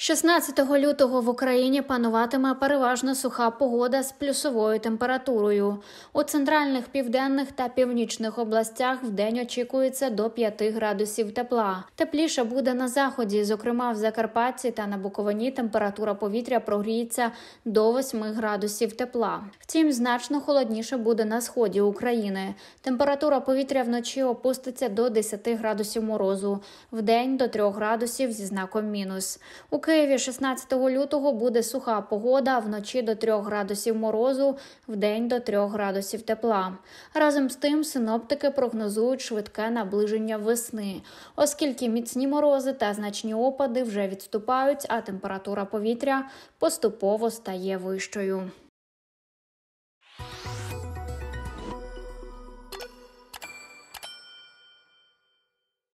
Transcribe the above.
16 лютого в Україні пануватиме переважно суха погода з плюсовою температурою. У центральних, південних та північних областях в день очікується до 5 градусів тепла. Тепліше буде на заході. Зокрема, в Закарпатті та на Буковині температура повітря прогріється до 8 градусів тепла. Втім, значно холодніше буде на сході України. Температура повітря вночі опуститься до 10 градусів морозу, вдень до 3 градусів зі знаком мінус. Києві 16 лютого буде суха погода вночі до 3 градусів морозу, в день до 3 градусів тепла. Разом з тим синоптики прогнозують швидке наближення весни, оскільки міцні морози та значні опади вже відступають, а температура повітря поступово стає вищою.